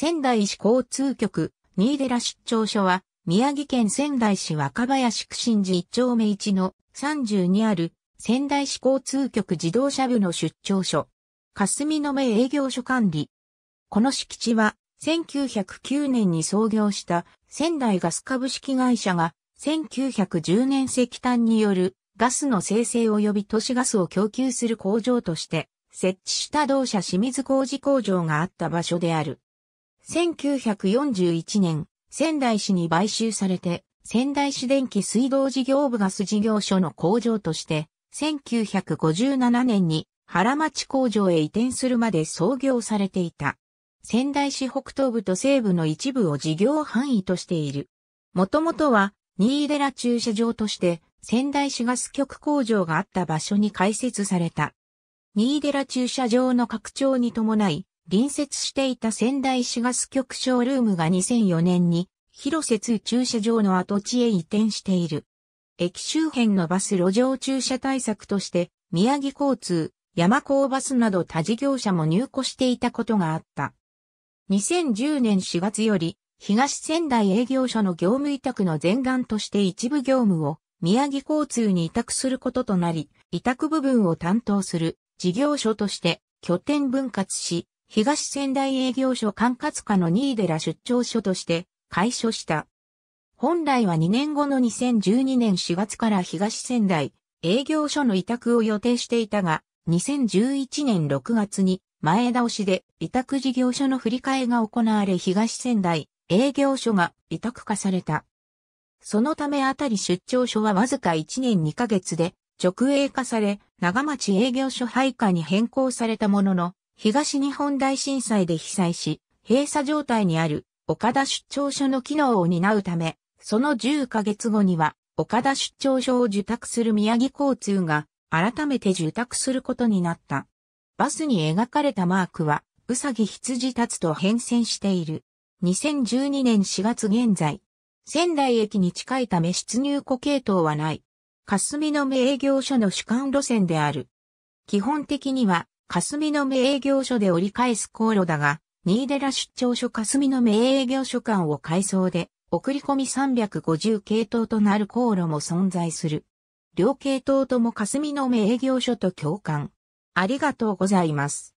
仙台市交通局、新寺出張所は、宮城県仙台市若林区新寺一丁目一の32ある仙台市交通局自動車部の出張所。霞の目営業所管理。この敷地は、1909年に創業した仙台ガス株式会社が、1910年石炭によるガスの生成及び都市ガスを供給する工場として、設置した同社清水工事工場があった場所である。1941年、仙台市に買収されて、仙台市電気水道事業部ガス事業所の工場として、1957年に原町工場へ移転するまで創業されていた。仙台市北東部と西部の一部を事業範囲としている。もともとは、新寺駐車場として、仙台市ガス局工場があった場所に開設された。新寺駐車場の拡張に伴い、隣接していた仙台市ガス局ショールームが2004年に広瀬通駐車場の跡地へ移転している。駅周辺のバス路上駐車対策として宮城交通、山高バスなど他事業者も入庫していたことがあった。2010年4月より東仙台営業所の業務委託の前段として一部業務を宮城交通に委託することとなり、委託部分を担当する事業所として拠点分割し、東仙台営業所管轄下の新寺出張所として開所した。本来は2年後の2012年4月から東仙台営業所の委託を予定していたが、2011年6月に前倒しで委託事業所の振り替えが行われ東仙台営業所が委託化された。そのためあたり出張所はわずか1年2ヶ月で直営化され長町営業所配下に変更されたものの東日本大震災で被災し、閉鎖状態にある岡田出張所の機能を担うため、その10ヶ月後には岡田出張所を受託する宮城交通が改めて受託することになった。バスに描かれたマークは、うさぎ羊立つと変遷している。2012年4月現在、仙台駅に近いため出入庫系統はない。霞の目営業所の主幹路線である。基本的には霞の目営業所で折り返す航路だが、新寺出張所霞の目営業所間を改装で、送り込み350系統となる航路も存在する。両系統とも霞の目営業所と共感。ありがとうございます。